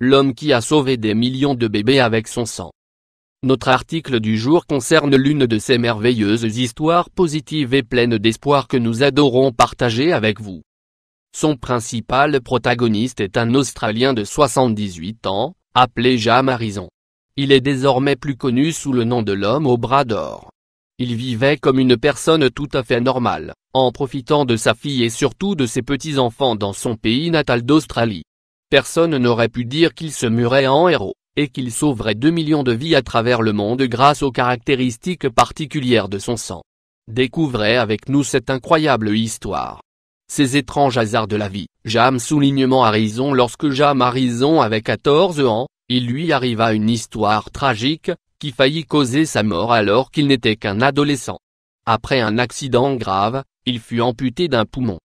l'homme qui a sauvé des millions de bébés avec son sang. Notre article du jour concerne l'une de ces merveilleuses histoires positives et pleines d'espoir que nous adorons partager avec vous. Son principal protagoniste est un Australien de 78 ans, appelé Jamarison. Il est désormais plus connu sous le nom de l'homme au bras d'or. Il vivait comme une personne tout à fait normale, en profitant de sa fille et surtout de ses petits-enfants dans son pays natal d'Australie personne n'aurait pu dire qu'il se murait en héros, et qu'il sauverait 2 millions de vies à travers le monde grâce aux caractéristiques particulières de son sang. Découvrez avec nous cette incroyable histoire. Ces étranges hasards de la vie, Jam soulignement Harrison lorsque Jam Harrison avait 14 ans, il lui arriva une histoire tragique, qui faillit causer sa mort alors qu'il n'était qu'un adolescent. Après un accident grave, il fut amputé d'un poumon.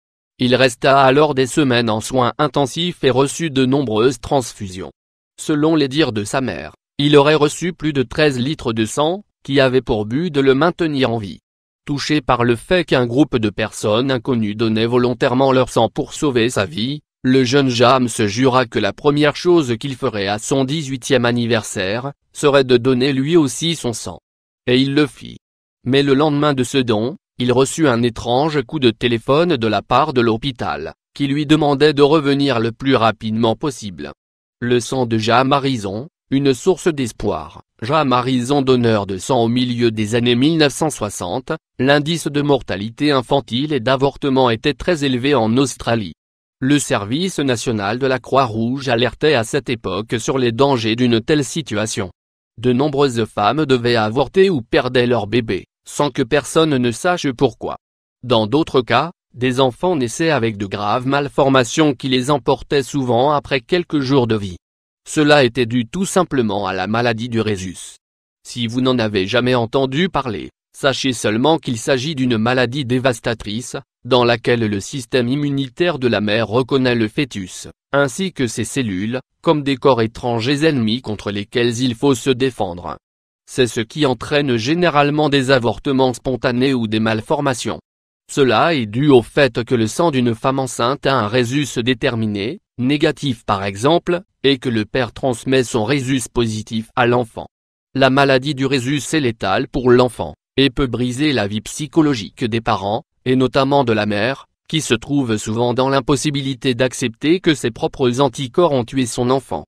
Il resta alors des semaines en soins intensifs et reçut de nombreuses transfusions. Selon les dires de sa mère, il aurait reçu plus de 13 litres de sang, qui avait pour but de le maintenir en vie. Touché par le fait qu'un groupe de personnes inconnues donnait volontairement leur sang pour sauver sa vie, le jeune James se jura que la première chose qu'il ferait à son 18e anniversaire, serait de donner lui aussi son sang. Et il le fit. Mais le lendemain de ce don, il reçut un étrange coup de téléphone de la part de l'hôpital, qui lui demandait de revenir le plus rapidement possible. Le sang de Jamarison, une source d'espoir, Jamarison d'honneur donneur de sang au milieu des années 1960, l'indice de mortalité infantile et d'avortement était très élevé en Australie. Le service national de la Croix-Rouge alertait à cette époque sur les dangers d'une telle situation. De nombreuses femmes devaient avorter ou perdaient leur bébé sans que personne ne sache pourquoi. Dans d'autres cas, des enfants naissaient avec de graves malformations qui les emportaient souvent après quelques jours de vie. Cela était dû tout simplement à la maladie du rhésus. Si vous n'en avez jamais entendu parler, sachez seulement qu'il s'agit d'une maladie dévastatrice, dans laquelle le système immunitaire de la mère reconnaît le fœtus, ainsi que ses cellules, comme des corps étrangers ennemis contre lesquels il faut se défendre. C'est ce qui entraîne généralement des avortements spontanés ou des malformations. Cela est dû au fait que le sang d'une femme enceinte a un résus déterminé, négatif par exemple, et que le père transmet son résus positif à l'enfant. La maladie du résus est létale pour l'enfant, et peut briser la vie psychologique des parents, et notamment de la mère, qui se trouve souvent dans l'impossibilité d'accepter que ses propres anticorps ont tué son enfant.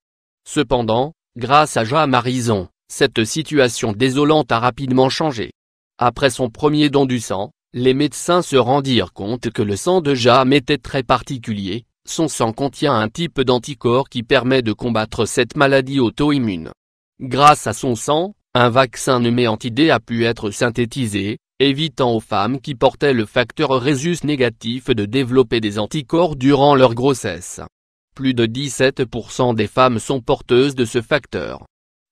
Cependant, grâce à Jean Marison, cette situation désolante a rapidement changé. Après son premier don du sang, les médecins se rendirent compte que le sang de Jam était très particulier, son sang contient un type d'anticorps qui permet de combattre cette maladie auto-immune. Grâce à son sang, un vaccin nommé Antidé a pu être synthétisé, évitant aux femmes qui portaient le facteur rhésus négatif de développer des anticorps durant leur grossesse. Plus de 17% des femmes sont porteuses de ce facteur.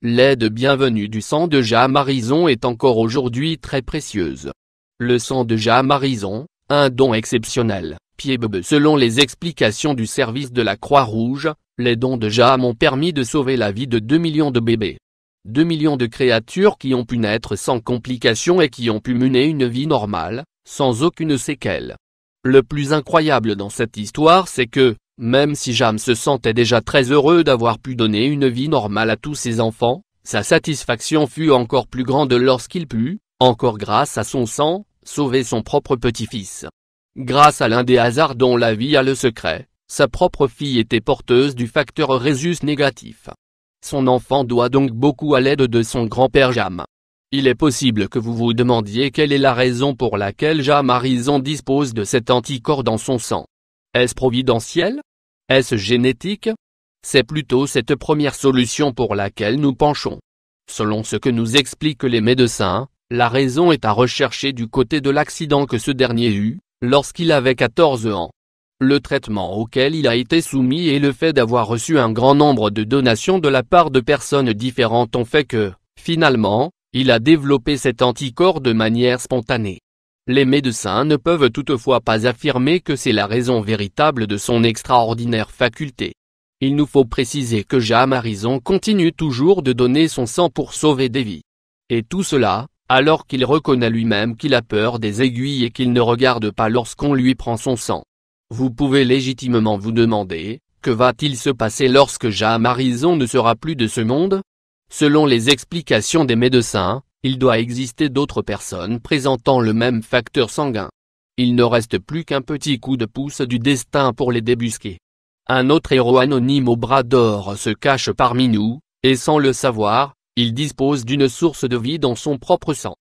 L'aide bienvenue du sang de Marison est encore aujourd'hui très précieuse. Le sang de Marison, un don exceptionnel, Piebebe. Selon les explications du service de la Croix-Rouge, les dons de Jam ont permis de sauver la vie de 2 millions de bébés. 2 millions de créatures qui ont pu naître sans complications et qui ont pu mener une vie normale, sans aucune séquelle. Le plus incroyable dans cette histoire c'est que, même si Jam se sentait déjà très heureux d'avoir pu donner une vie normale à tous ses enfants, sa satisfaction fut encore plus grande lorsqu'il put, encore grâce à son sang, sauver son propre petit-fils. Grâce à l'un des hasards dont la vie a le secret, sa propre fille était porteuse du facteur résus négatif. Son enfant doit donc beaucoup à l'aide de son grand-père Jam. Il est possible que vous vous demandiez quelle est la raison pour laquelle Jam Harrison dispose de cet anticorps dans son sang. Est-ce providentiel est-ce génétique C'est plutôt cette première solution pour laquelle nous penchons. Selon ce que nous expliquent les médecins, la raison est à rechercher du côté de l'accident que ce dernier eut, lorsqu'il avait 14 ans. Le traitement auquel il a été soumis et le fait d'avoir reçu un grand nombre de donations de la part de personnes différentes ont fait que, finalement, il a développé cet anticorps de manière spontanée. Les médecins ne peuvent toutefois pas affirmer que c'est la raison véritable de son extraordinaire faculté. Il nous faut préciser que Jean continue toujours de donner son sang pour sauver des vies. Et tout cela, alors qu'il reconnaît lui-même qu'il a peur des aiguilles et qu'il ne regarde pas lorsqu'on lui prend son sang. Vous pouvez légitimement vous demander, que va-t-il se passer lorsque Jean ne sera plus de ce monde Selon les explications des médecins, il doit exister d'autres personnes présentant le même facteur sanguin. Il ne reste plus qu'un petit coup de pouce du destin pour les débusquer. Un autre héros anonyme au bras d'or se cache parmi nous, et sans le savoir, il dispose d'une source de vie dans son propre sang.